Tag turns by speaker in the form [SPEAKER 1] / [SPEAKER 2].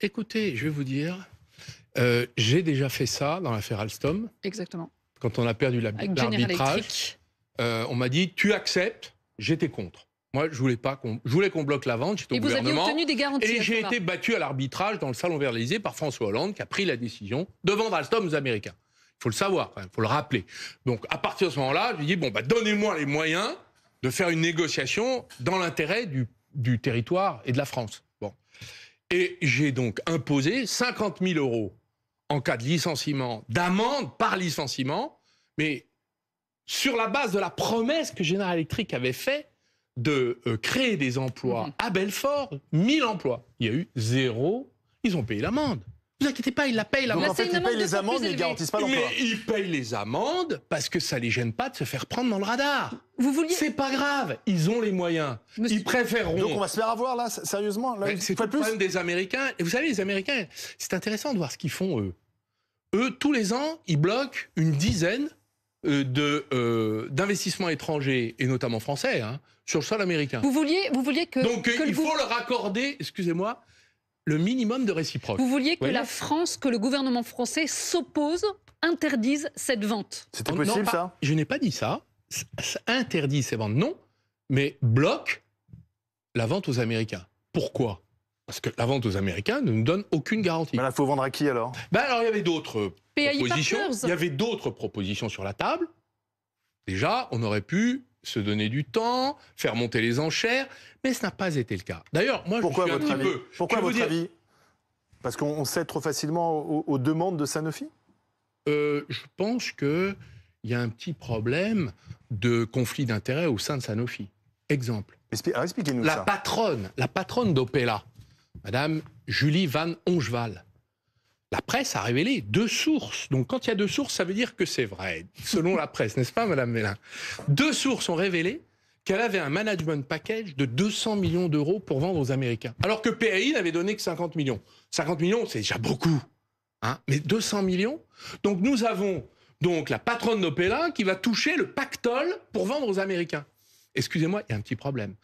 [SPEAKER 1] écoutez, je vais vous dire, euh, j'ai déjà fait ça dans l'affaire Alstom. Exactement. Quand on a perdu l'arbitrage, euh, on m'a dit, tu acceptes, j'étais contre. Moi, je voulais pas qu'on, je voulais qu'on bloque la vente. J'étais au gouvernement. Vous obtenu des garanties. Et j'ai été battu à l'arbitrage dans le salon vers par François Hollande, qui a pris la décision de vendre Alstom aux Américains. Il faut le savoir, il faut le rappeler. Donc, à partir de ce moment-là, je dis bon, bah, donnez-moi les moyens de faire une négociation dans l'intérêt du, du territoire et de la France. Bon. Et j'ai donc imposé 50 000 euros en cas de licenciement, d'amende par licenciement, mais sur la base de la promesse que General Electric avait faite de euh, créer des emplois mhm. à Belfort, 1000 emplois. Il y a eu zéro, ils ont payé l'amende vous inquiétez pas, ils la payent. La ils payent les amendes, mais ils garantissent pas l'emploi. Mais ils payent les amendes parce que ça les gêne pas de se faire prendre dans le radar. Vous vouliez... C'est pas grave, ils ont les moyens. Ils préféreront. Donc on va se faire avoir là, sérieusement. Là, c'est le problème des Américains. Et vous savez, les Américains, c'est intéressant de voir ce qu'ils font eux. Eux, tous les ans, ils bloquent une dizaine euh, de euh, d'investissements étrangers et notamment français hein, sur le sol américain. Vous vouliez, vous vouliez que donc euh, il faut leur accorder, excusez-moi, le minimum de réciproque. Vous vouliez que la France, que le gouvernement français s'oppose, interdise cette vente. C'était oh, possible ça Je n'ai pas dit ça. Interdit ces ventes, non, mais bloque la vente aux Américains. Pourquoi Parce que la vente aux Américains ne nous donne aucune garantie. Mais là, il faut vendre à qui alors ben Alors, il y avait d'autres propositions. Il y avait d'autres propositions sur la table. Déjà, on aurait pu se donner du temps, faire monter les enchères, mais ce n'a pas été le cas. D'ailleurs, moi, Pourquoi je votre avis Pourquoi votre avis Parce qu'on cède trop facilement aux, demandes de Sanofi euh, Je pense qu'il y a un petit problème de conflit d'intérêts au sein de Sanofi. Exemple. Expliquez-nous la Patronne, la patronne d'Opéla, Madame Julie Van Ongeval, la presse a révélé deux sources. Donc quand il y a deux sources, ça veut dire que c'est vrai, selon la presse, n'est-ce pas, Madame Mélin Deux sources ont révélé qu'elle avait un management package de 200 millions d'euros pour vendre aux Américains. Alors que PAI n'avait donné que 50 millions. 50 millions, c'est déjà beaucoup. Hein. mais 200 millions Donc nous avons donc la patronne Pélin qui va toucher le pactole pour vendre aux Américains. Excusez-moi, il y a un petit problème.